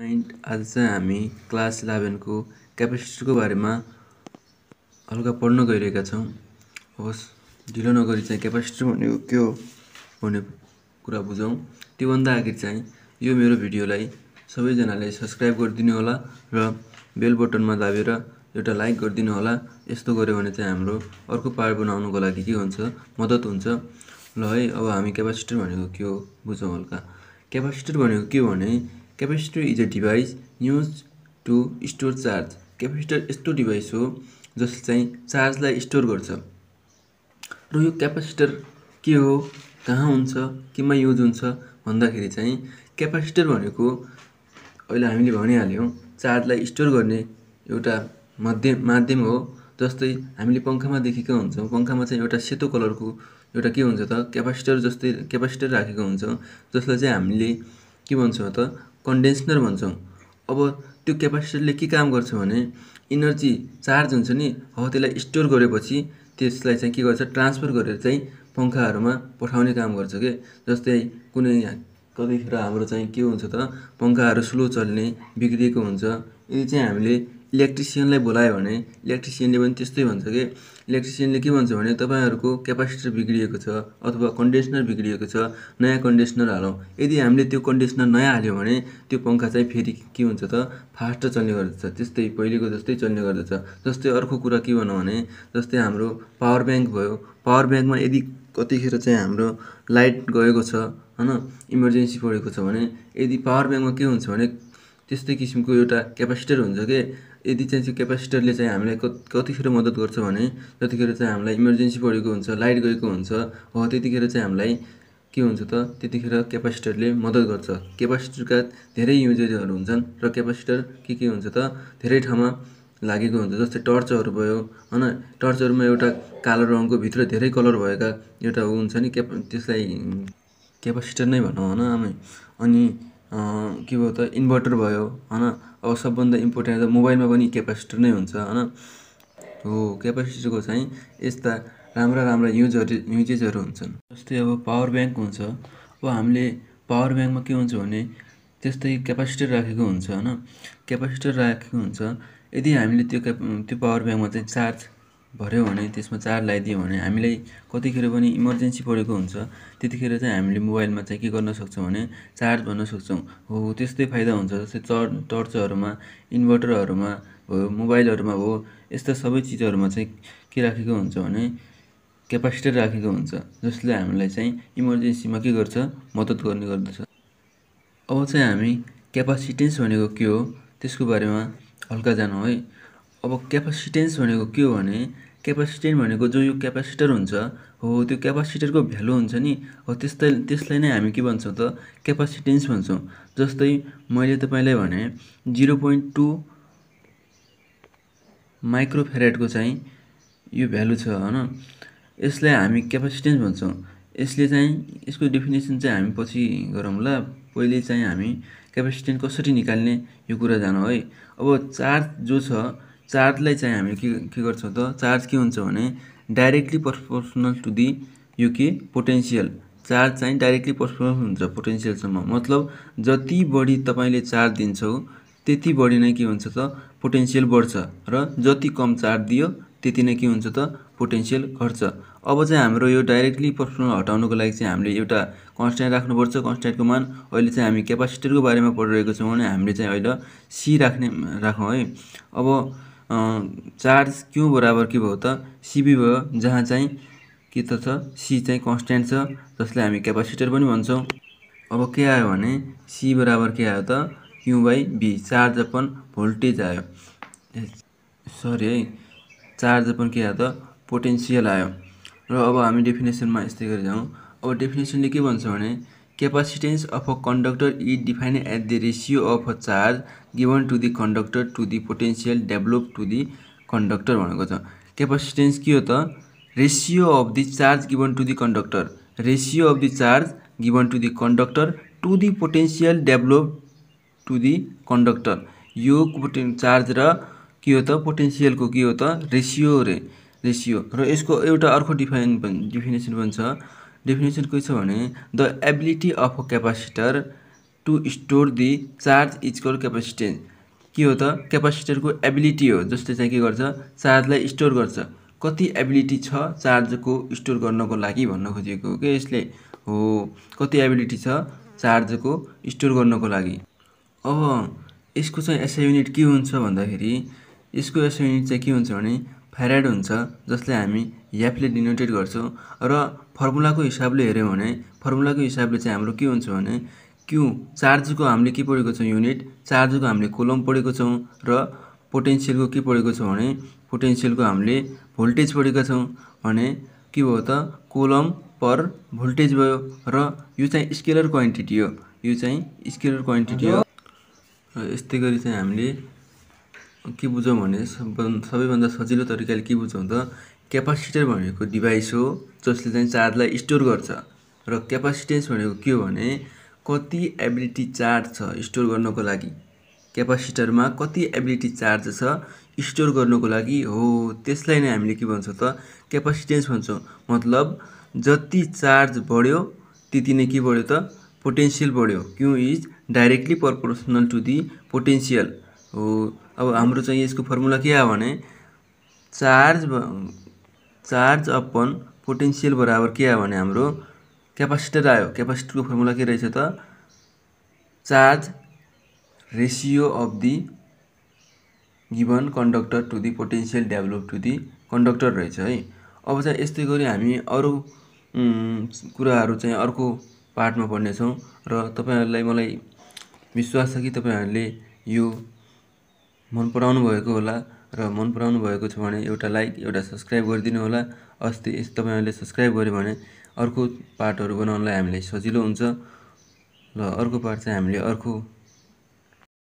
nine आज चाहिँ हामी क्लास इलेभेनको क्यापेसिटीको बारेमा हल्का पढ्न गइरहेका छौँ होस् ढिलो नगरी चाहिँ क्यापेसिटर भनेको के हो भन्ने कुरा बुझौँ त्योभन्दा अगाडि चाहिँ यो मेरो भिडियोलाई सबैजनाले सब्सक्राइब गरिदिनु होला र बेल बटनमा दाबेर एउटा लाइक गरिदिनु होला यस्तो गऱ्यो भने चाहिँ हाम्रो अर्को पार बनाउनुको लागि के हुन्छ मद्दत हुन्छ ल है अब हामी क्यापेसिटर भनेको के हो बुझौँ हल्का क्यापेसिटर भनेको के हो भने capacitor is a device use to store charge capacitor यस्तो डिभाइस हो जसले चाहिँ चार्जलाई स्टोर गर्छ र यो क्यापेसिटर के हो कहाँ हुन्छ केमा युज हुन्छ भन्दाखेरि चाहिँ क्यापेसिटर भनेको अहिले हामीले भनिहाल्यौँ चार्जलाई स्टोर गर्ने एउटा माध्यम माध्यम हो जस्तै हामीले पङ्खामा देखेका हुन्छौँ पङ्खामा चाहिँ एउटा सेतो कलरको एउटा के हुन्छ त क्यापेसिटर जस्तै क्यापेसिटर राखेको हुन्छौँ जसलाई चाहिँ हामीले के भन्छौँ त कन्डेन्सनर भन्छौँ अब त्यो क्यापासिटरले के काम गर्छ भने इनर्जी चार्ज हुन्छ नि हो त्यसलाई स्टोर गरेपछि त्यसलाई चाहिँ के गर्छ ट्रान्सफर गरेर चाहिँ पङ्खाहरूमा पठाउने काम गर्छ के जस्तै कुनै कतिखेर हाम्रो चाहिँ के हुन्छ त पङ्खाहरू स्लो चल्ने बिग्रिएको हुन्छ यदि चाहिँ हामीले इलेक्ट्रिसियनलाई बोलायो भने इलेक्ट्रिसियनले पनि त्यस्तै भन्छ कि इलेक्ट्रिसियनले के भन्छ भने तपाईँहरूको क्यापासिटर बिग्रिएको छ अथवा कन्डिसनर बिग्रिएको छ नयाँ कन्डिसनर हालौँ यदि हामीले त्यो कन्डिसनर नयाँ हाल्यो भने त्यो पङ्खा चाहिँ फेरि के हुन्छ त फास्ट चल्ने गर्दछ त्यस्तै पहिलेको जस्तै चल्ने गर्दछ जस्तै अर्को कुरा के भनौँ भने जस्तै हाम्रो पावर ब्याङ्क भयो पावर ब्याङ्कमा यदि कतिखेर चाहिँ हाम्रो लाइट गएको छ होइन इमर्जेन्सी परेको छ भने यदि पावर ब्याङ्कमा के हुन्छ भने त्यस्तै किसिमको एउटा क्यापासिटर हुन्छ कि यदि चाहिँ त्यो क्यापेसिटरले चाहिँ हामीलाई कतिखेर मद्दत गर्छ भने जतिखेर चाहिँ हामीलाई इमर्जेन्सी परेको हुन्छ लाइट गएको हुन्छ हो त्यतिखेर चाहिँ हामीलाई के हुन्छ त त्यतिखेर क्यापेसिटरले मद्दत गर्छ क्यापेसिटरका धेरै युजेजहरू हुन्छन् र क्यापेसिटर के के हुन्छ त धेरै ठाउँमा लागेको हुन्छ जस्तै टर्चहरू भयो होइन टर्चहरूमा एउटा कालो रङको भित्र धेरै कलर भएका एउटा ऊ हुन्छ नि क्याप त्यसलाई क्यापेसिटर नै भनौँ होइन अनि के भयो त इन्भर्टर भयो होइन अब सबभन्दा इम्पोर्टेन्ट त मोबाइलमा पनि क्यापासिटर नै हुन्छ होइन हो क्यापेसिटरको चाहिँ यस्ता राम्रा राम्रा युजहरू युजेसहरू हुन्छन् जस्तै अब पावर ब्याङ्क हुन्छ अब हामीले पावर ब्याङ्कमा के हुन्छ भने त्यस्तै क्यापासिटर राखेको हुन्छ होइन क्यापासिटर राखेको हुन्छ यदि हामीले त्यो क्या त्यो पावर ब्याङ्कमा चाहिँ चार्ज भऱ्यो भने त्यसमा चार्ज लगाइदियो भने हामीलाई कतिखेर पनि इमर्जेन्सी परेको हुन्छ त्यतिखेर चाहिँ हामीले मोबाइलमा चाहिँ के गर्न सक्छौँ भने चार्ज भन्न सक्छौँ हो त्यस्तै फाइदा हुन्छ जस्तै चर् टर्चहरूमा इन्भर्टरहरूमा भयो मोबाइलहरूमा हो यस्ता सबै चिजहरूमा चाहिँ के राखेको हुन्छ भने क्यापासिटर राखेको हुन्छ जसले हामीलाई चाहिँ इमर्जेन्सीमा के गर्छ मद्दत गर्ने गर्दछ अब चाहिँ हामी क्यापासिटेन्स भनेको के हो त्यसको बारेमा हल्का जानु है अब क्यापासिटेन्स भनेको के हो भने क्यापासिटेन्ट भनेको जो यो क्यापासिटर हुन्छ हो त्यो क्यापासिटरको भ्यालु हुन्छ नि हो त्यस्तै त्यसलाई नै हामी के भन्छौँ त क्यापासिटेन्स भन्छौँ जस्तै मैले तपाईँलाई भने जिरो पोइन्ट टू माइक्रोफेरेटको चाहिँ यो भ्यालु छ होइन यसलाई हामी क्यापासिटेन्स भन्छौँ यसले चाहिँ यसको डेफिनेसन चाहिँ हामी पछि गरौँला पहिले चाहिँ हामी क्यापासिटेन्ट कसरी निकाल्ने यो कुरा जानु है अब चार्ज जो छ चार्जलाई चाहिँ हामी के के गर्छौँ त चार्ज के हुन्छ भने डाइरेक्टली प्रपोर्सनल टु दि यो के पोटेन्सियल चार्ज चाहिँ डाइरेक्टली प्रपोर्सनल हुन्छ पोटेन्सियलसम्म मतलब जति बढी तपाईँले चार्ज दिन्छौ त्यति बढी नै के हुन्छ त पोटेन्सियल बढ्छ र जति कम चार्ज दियो त्यति नै के हुन्छ त पोटेन्सियल घट्छ अब चाहिँ हाम्रो यो डाइरेक्टली पर्सनल हटाउनुको लागि चाहिँ हामीले एउटा कन्सट्यान्ट राख्नुपर्छ कन्सट्यान्टको मान अहिले चाहिँ हामी क्यापासिटरको बारेमा पढिरहेको छौँ भने हामीले चाहिँ अहिले सी राख्ने राखौँ है अब चार्ज क्यु बराबर के भयो त सिबी भयो जहाँ चाहिँ के त छ सी चाहिँ कन्सट्यान्ट छ जसलाई हामी क्यापासिटर पनि भन्छौँ अब के आयो भने सी बराबर के आयो त Q by V charge upon voltage आयो सरी है चार्ज अपन के आयो त पोटेन्सियल आयो र अब हामी डेफिनेसनमा यस्तै गरी जाउँ अब डेफिनेसनले के भन्छ भने capacitance of a conductor is define at the ratio of a charge given to the conductor to the potential develop to the conductor भनेको छ क्यापासिटेन्स के हो त ratio of the charge given to the conductor ratio of the charge given to the conductor to the potential develop to the conductor यो potential charge र के हो त पोटेन्सियलको के हो त रेसियो रे रेसियो र यसको एउटा अर्को डिफाइन डिफिनेसन पनि छ डेफिनेसन के छ भने the ability of a capacitor to store the charge is call capacitance के हो त क्यापासिटरको एबिलिटी हो जसले चाहिँ के गर्छ चार्जलाई स्टोर गर्छ कति एबिलिटी छ चार्जको स्टोर गर्नको लागि भन्न खोजिएको हो कि यसले हो कति एबिलिटी छ चार्जको स्टोर गर्नको लागि अब यसको चाहिँ एसआई युनिट के हुन्छ भन्दाखेरि यसको एसआई युनिट चाहिँ के हुन्छ भने फेराइड हुन्छ जसले हामी याफले डिनोटेट गर्छौँ र फर्मुलाको हिसाबले हेऱ्यौँ भने फर्मुलाको हिसाबले चाहिँ हाम्रो के हुन्छ भने क्यु चार्जको हामीले के पढेको छौँ युनिट चार्जको हामीले कोलम पढेको छौँ र पोटेन्सियलको के पढेको छौँ भने पोटेन्सियलको हामीले भोल्टेज पढेका छौँ भने के भयो त कोलम पर भोल्टेज भयो र यो चाहिँ स्केलर क्वान्टिटी हो यो चाहिँ स्केलर क्वान्टिटी हो र यस्तै गरी चाहिँ हामीले के बुझौँ भने सबैभन्दा सजिलो तरिकाले के बुझौँ त क्यापासिटर भनेको डिभाइस हो जसले चाहिँ चार्जलाई स्टोर गर्छ र क्यापासिटेन्स भनेको के हो भने कति एबिलिटी चार्ज छ स्टोर गर्नको लागि क्यापासिटरमा कति एबिलिटी चार्ज छ स्टोर गर्नुको लागि हो त्यसलाई नै हामीले के भन्छौँ त क्यापासिटेन्स भन्छौँ मतलब जति चार्ज बढ्यो त्यति नै के बढ्यो त पोटेन्सियल बढ्यो Q is directly proportional to the potential हो अब हाम्रो चाहिँ यसको फर्मुला के हो भने चार्ज चार्ज अपन पोटेन्सियल बराबर के आयो भने हाम्रो क्यापासिटर आयो क्यापासिटरको फर्मुला के रहेछ त charge ratio of the given conductor to the potential develop to the conductor रहेछ है अब चाहिँ यस्तै गरी हामी अरू कुराहरू चाहिँ अर्को पार्टमा पढ्नेछौँ र तपाईँहरूलाई मलाई विश्वास छ कि तपाईँहरूले यो मन पराउनु भएको होला र मन पराउनु भएको छ भने एउटा लाइक एउटा सब्सक्राइब गरिदिनु होला अस्ति यस तपाईँहरूले सब्सक्राइब गऱ्यो भने अर्को पार्टहरू बनाउनलाई हामीलाई सजिलो हुन्छ र अर्को पार्ट चाहिँ हामीले अर्को